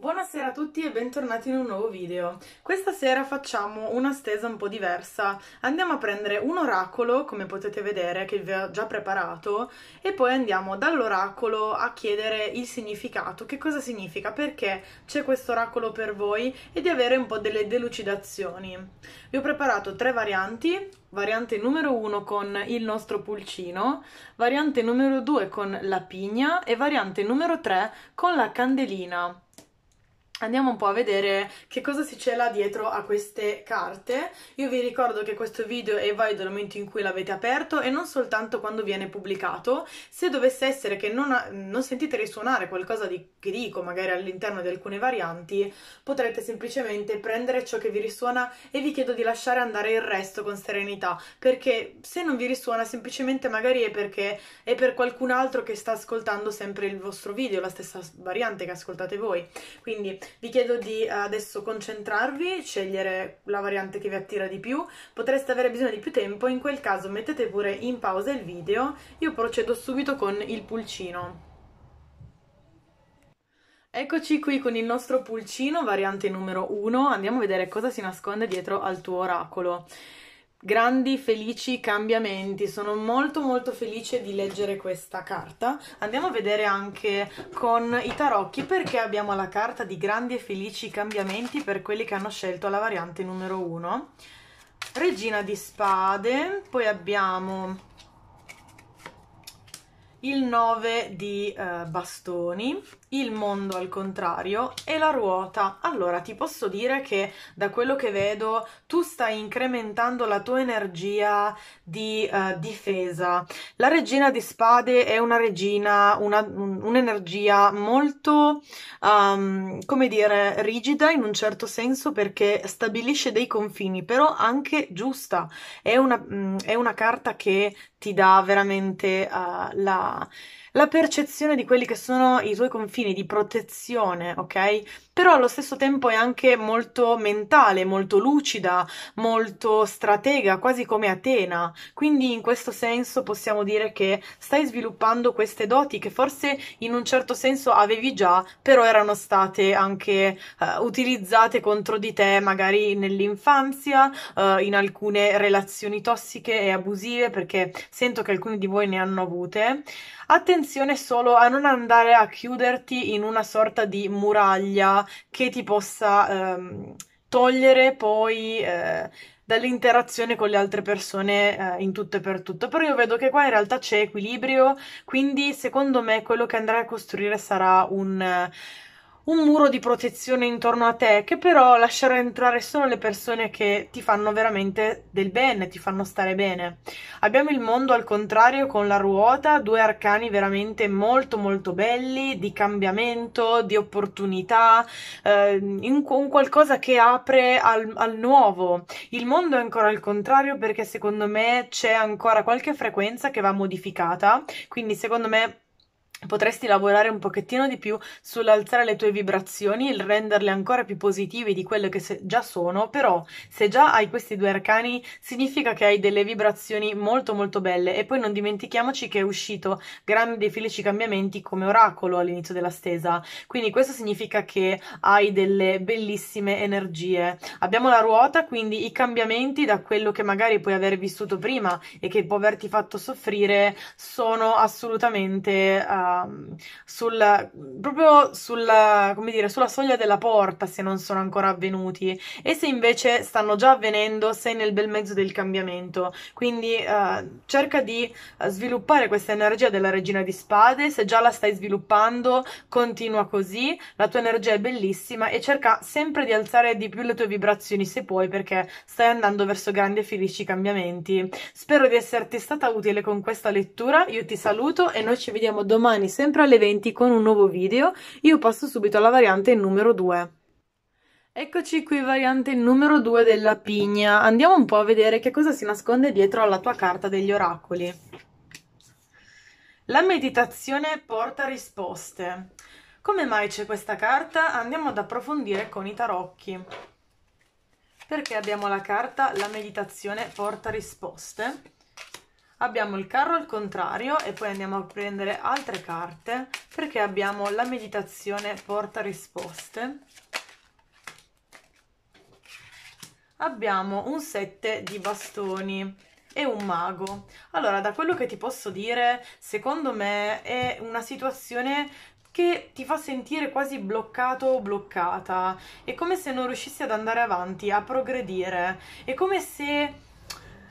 Buonasera a tutti e bentornati in un nuovo video. Questa sera facciamo una stesa un po' diversa. Andiamo a prendere un oracolo, come potete vedere, che vi ho già preparato, e poi andiamo dall'oracolo a chiedere il significato, che cosa significa, perché c'è questo oracolo per voi e di avere un po' delle delucidazioni. Vi ho preparato tre varianti, variante numero 1 con il nostro pulcino, variante numero 2 con la pigna e variante numero 3 con la candelina. Andiamo un po' a vedere che cosa si cela dietro a queste carte. Io vi ricordo che questo video è valido dal momento in cui l'avete aperto e non soltanto quando viene pubblicato. Se dovesse essere che non, ha, non sentite risuonare qualcosa di, che dico, magari all'interno di alcune varianti, potrete semplicemente prendere ciò che vi risuona e vi chiedo di lasciare andare il resto con serenità, perché se non vi risuona semplicemente magari è perché è per qualcun altro che sta ascoltando sempre il vostro video, la stessa variante che ascoltate voi. Quindi vi chiedo di eh, adesso concentrarvi, scegliere la variante che vi attira di più. Potreste avere bisogno di più tempo, in quel caso mettete pure in pausa il video. Io procedo subito con il pulcino. Eccoci qui con il nostro pulcino, variante numero 1. Andiamo a vedere cosa si nasconde dietro al tuo oracolo grandi felici cambiamenti. Sono molto molto felice di leggere questa carta. Andiamo a vedere anche con i tarocchi perché abbiamo la carta di grandi e felici cambiamenti per quelli che hanno scelto la variante numero 1. Regina di spade, poi abbiamo il 9 di uh, bastoni il mondo al contrario e la ruota. Allora ti posso dire che da quello che vedo tu stai incrementando la tua energia di uh, difesa. La regina di spade è una regina, una, un'energia molto, um, come dire, rigida in un certo senso perché stabilisce dei confini, però anche giusta. È una, mh, mm, è una carta che ti dà veramente uh, la la percezione di quelli che sono i tuoi confini di protezione, ok? Però allo stesso tempo è anche molto mentale, molto lucida, molto stratega, quasi come Atena. Quindi in questo senso possiamo dire che stai sviluppando queste doti che forse in un certo senso avevi già, però erano state anche uh, utilizzate contro di te magari nell'infanzia, uh, in alcune relazioni tossiche e abusive, perché sento che alcuni di voi ne hanno avute attenzione solo a non andare a chiuderti in una sorta di muraglia che ti possa ehm, togliere poi eh, dall'interazione con le altre persone eh, in tutto e per tutto. Però io vedo che qua in realtà c'è equilibrio, quindi secondo me quello che andrai a costruire sarà un... Eh, un muro di protezione intorno a te che però lascerà entrare solo le persone che ti fanno veramente del bene, ti fanno stare bene. Abbiamo il mondo al contrario con la ruota, due arcani veramente molto molto belli, di cambiamento, di opportunità, eh, in, un qualcosa che apre al, al nuovo. Il mondo è ancora al contrario perché secondo me c'è ancora qualche frequenza che va modificata, quindi secondo me potresti lavorare un pochettino di più sull'alzare le tue vibrazioni e renderle ancora più positive di quelle che già sono, però se già hai questi due arcani significa che hai delle vibrazioni molto molto belle e poi non dimentichiamoci che è uscito grandi e felici cambiamenti come oracolo all'inizio della stesa, quindi questo significa che hai delle bellissime energie. Abbiamo la ruota, quindi i cambiamenti da quello che magari puoi aver vissuto prima e che può averti fatto soffrire sono assolutamente... Uh, Ehm, sulla, proprio sulla, come dire, sulla soglia della porta se non sono ancora avvenuti e se invece stanno già avvenendo sei nel bel mezzo del cambiamento. Quindi uh, cerca di eh, sviluppare questa energia della regina di spade, se già la stai sviluppando continua così, la tua energia è bellissima e cerca sempre di alzare di più le tue vibrazioni se puoi perché stai andando verso grandi e felici cambiamenti. Spero di esserti stata utile con questa lettura, io ti saluto e noi ci vediamo domani domani sempre alle 20 con un nuovo video, io passo subito alla variante numero 2. Eccoci qui variante numero 2 della pigna, andiamo un po' a vedere che cosa si nasconde dietro alla tua carta degli oracoli. La meditazione porta risposte. Come mai c'è questa carta? Andiamo ad approfondire con i tarocchi. Perché abbiamo la carta La meditazione porta risposte? abbiamo il carro al contrario e poi andiamo a prendere altre carte perché abbiamo la meditazione porta risposte abbiamo un 7 di bastoni e un mago. Allora, da quello che ti posso dire, secondo me è una situazione che ti fa sentire quasi bloccato o bloccata. È come se non riuscissi ad andare avanti, a progredire. È come se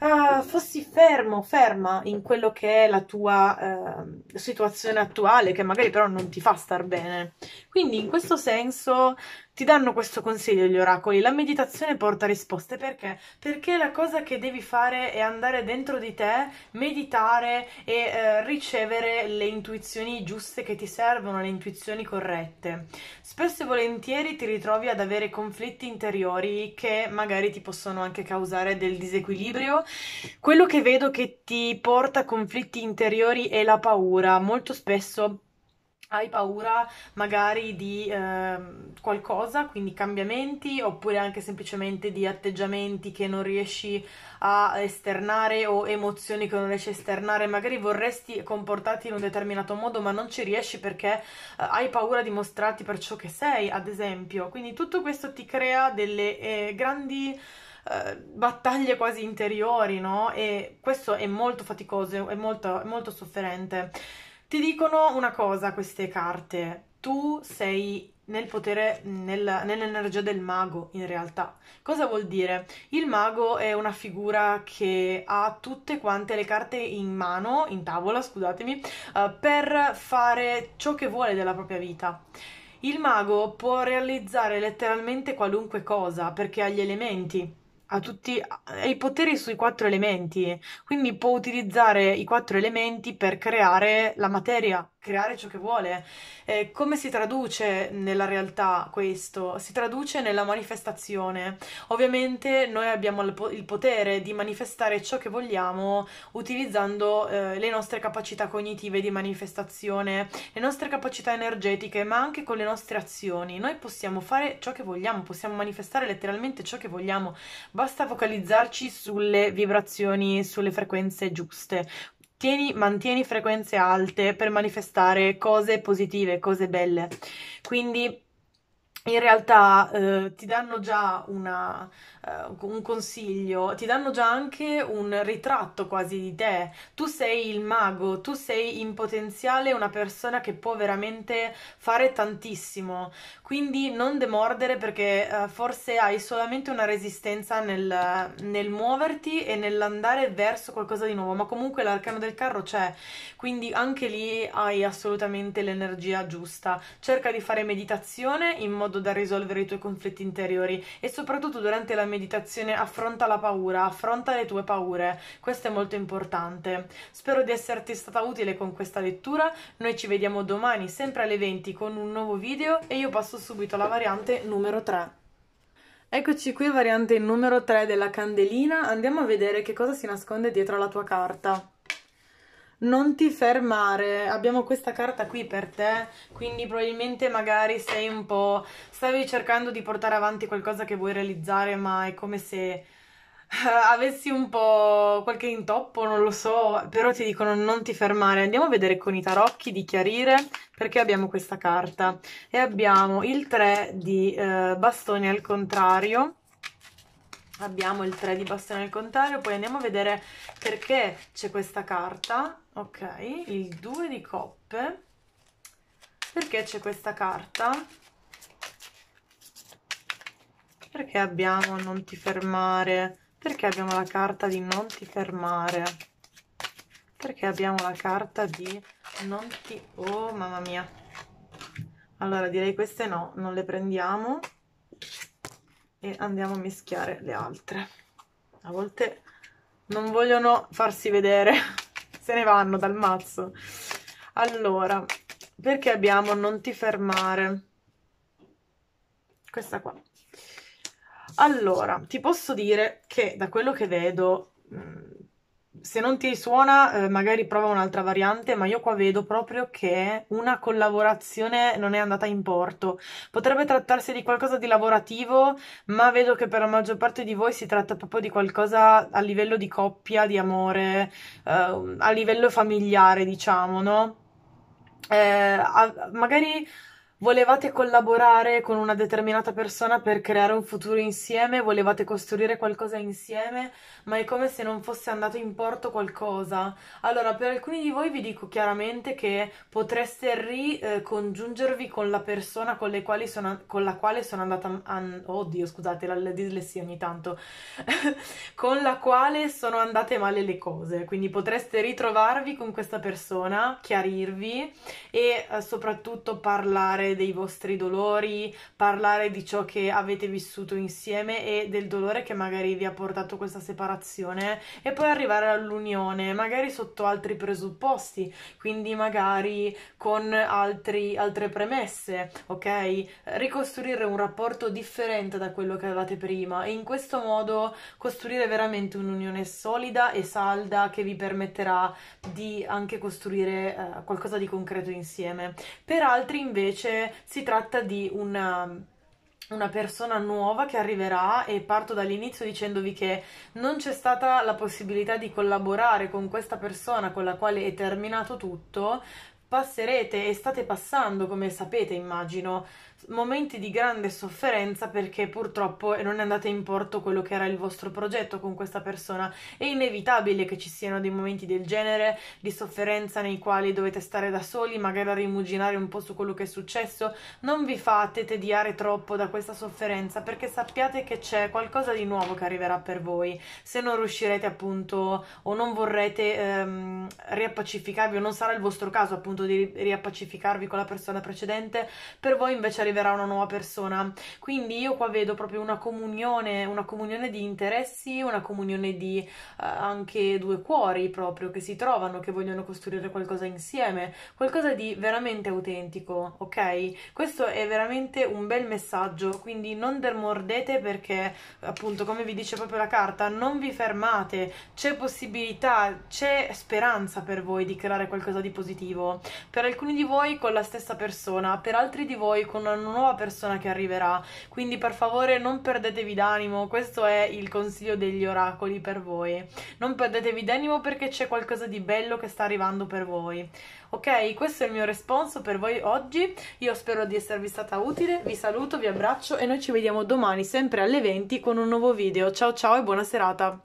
uh, fossi fermo, ferma in quello che è la tua uh, situazione attuale, che magari però non ti fa star bene. Quindi in questo senso ti danno questo consiglio gli oracoli, la meditazione porta risposte perché? Perché la cosa che devi fare è andare dentro di te, meditare e eh, ricevere le intuizioni giuste che ti servono, le intuizioni corrette. Spesso e volentieri ti ritrovi ad avere conflitti interiori che magari ti possono anche causare del disequilibrio quello che vedo che ti porta a conflitti interiori è la paura. Molto spesso hai paura magari di eh, qualcosa, quindi cambiamenti, oppure anche semplicemente di atteggiamenti che non riesci a esternare o emozioni che non riesci a esternare, magari vorresti comportarti in un determinato modo ma non ci riesci perché eh, hai paura di mostrarti per ciò che sei, ad esempio. Quindi tutto questo ti crea delle eh, grandi eh, battaglie quasi interiori, no? E questo è molto faticoso, è molto, molto sofferente. Ti dicono una cosa queste carte, tu sei nel potere, nel, nell'energia del mago in realtà. Cosa vuol dire? Il mago è una figura che ha tutte quante le carte in mano, in tavola, scusatemi, uh, per fare ciò che vuole della propria vita. Il mago può realizzare letteralmente qualunque cosa perché ha gli elementi, ha tutti ha i poteri sui quattro elementi, quindi può utilizzare i quattro elementi per creare la materia creare ciò che vuole. Eh, come si traduce nella realtà questo? Si traduce nella manifestazione. Ovviamente noi abbiamo il potere di manifestare ciò che vogliamo utilizzando eh, le nostre capacità cognitive di manifestazione, le nostre capacità energetiche, ma anche con le nostre azioni. Noi possiamo fare ciò che vogliamo, possiamo manifestare letteralmente ciò che vogliamo. Basta focalizzarci sulle vibrazioni, sulle frequenze giuste Tieni, mantieni frequenze alte per manifestare cose positive, cose belle. Quindi in realtà eh, ti danno già una, eh, un consiglio, ti danno già anche un ritratto quasi di te. Tu sei il mago, tu sei in potenziale una persona che può veramente fare tantissimo. Quindi non demordere perché eh, forse hai solamente una resistenza nel, nel muoverti e nell'andare verso qualcosa di nuovo, ma comunque l'arcano del carro c'è, quindi anche lì hai assolutamente l'energia giusta. Cerca di fare meditazione in modo modo da risolvere i tuoi conflitti interiori e soprattutto durante la meditazione affronta la paura, affronta le tue paure. Questo è molto importante. Spero di esserti stata utile con questa lettura. Noi ci vediamo domani sempre alle 20 con un nuovo video e io passo subito alla variante numero 3. Eccoci qui variante numero 3 della candelina, andiamo a vedere che cosa si nasconde dietro la tua carta non ti fermare, abbiamo questa carta qui per te, quindi probabilmente magari sei un po'... stavi cercando di portare avanti qualcosa che vuoi realizzare, ma è come se eh, avessi un po' qualche intoppo, non lo so, però ti dicono non ti fermare. Andiamo a vedere con i tarocchi di chiarire perché abbiamo questa carta. E abbiamo il 3 di eh, bastoni al contrario. Abbiamo il 3 di bastone al contrario, poi andiamo a vedere perché c'è questa carta ok il 2 di coppe perché c'è questa carta perché abbiamo non ti fermare perché abbiamo la carta di non ti fermare perché abbiamo la carta di non ti oh mamma mia allora direi queste no non le prendiamo e andiamo a mischiare le altre a volte non vogliono farsi vedere se ne vanno dal mazzo. Allora, perché abbiamo non ti fermare? Questa qua. Allora, ti posso dire che da quello che vedo mm, se non ti suona, eh, magari prova un'altra variante, ma io qua vedo proprio che una collaborazione non è andata in porto. Potrebbe trattarsi di qualcosa di lavorativo, ma vedo che per la maggior parte di voi si tratta proprio di qualcosa a livello di coppia, di amore, eh, a livello familiare, diciamo, no? Eh, a, magari volevate collaborare con una determinata persona per creare un futuro insieme, volevate costruire qualcosa insieme, ma è come se non fosse andato in porto qualcosa. Allora, per alcuni di voi vi dico chiaramente che potreste ricongiungervi eh, con la persona con, le quali sono, con la quale sono andata... An- oddio, scusate, la, la dislessia ogni tanto. con la quale sono andate male le cose. Quindi potreste ritrovarvi con questa persona, chiarirvi e eh, soprattutto parlare parlare dei vostri dolori, parlare di ciò che avete vissuto insieme e del dolore che magari vi ha portato questa separazione e poi arrivare all'unione, magari sotto altri presupposti, quindi magari con altri, altre premesse, ok? Ricostruire un rapporto differente da quello che avevate prima e in questo modo costruire veramente un'unione solida e salda che vi permetterà di anche costruire eh, qualcosa di concreto insieme. Per altri invece si tratta di una um, una persona nuova che arriverà e parto dall'inizio dicendovi che non c'è stata la possibilità di collaborare con questa persona con la quale è terminato tutto, passerete e state passando, come sapete immagino, momenti di grande sofferenza perché purtroppo non è andato in porto quello che era il vostro progetto con questa persona. È inevitabile che ci siano dei momenti del genere di sofferenza nei quali dovete stare da soli, magari a rimuginare un po' su quello che è successo. Non vi fate tediare troppo da questa sofferenza perché sappiate che c'è qualcosa di nuovo che arriverà per voi. Se non riuscirete appunto o non vorrete ehm, riappacificarvi o non sarà il vostro caso appunto di riappacificarvi con la persona precedente, per voi invece arriverà arriverà una nuova persona. Quindi io qua vedo proprio una comunione, una comunione di interessi, una comunione di eh, anche due cuori proprio che si trovano, che vogliono costruire qualcosa insieme, qualcosa di veramente autentico, ok? Questo è veramente un bel messaggio, quindi non demordete perché appunto come vi dice proprio la carta, non vi fermate, c'è possibilità, c'è speranza per voi di creare qualcosa di positivo. Per alcuni di voi con la stessa persona, per altri di voi con una una nuova persona che arriverà. Quindi per favore non perdetevi d'animo, questo è il consiglio degli oracoli per voi. Non perdetevi d'animo perché c'è qualcosa di bello che sta arrivando per voi. Ok, questo è il mio responso per voi oggi. Io spero di esservi stata utile, vi saluto, vi abbraccio e noi ci vediamo domani sempre alle 20 con un nuovo video. Ciao ciao e buona serata!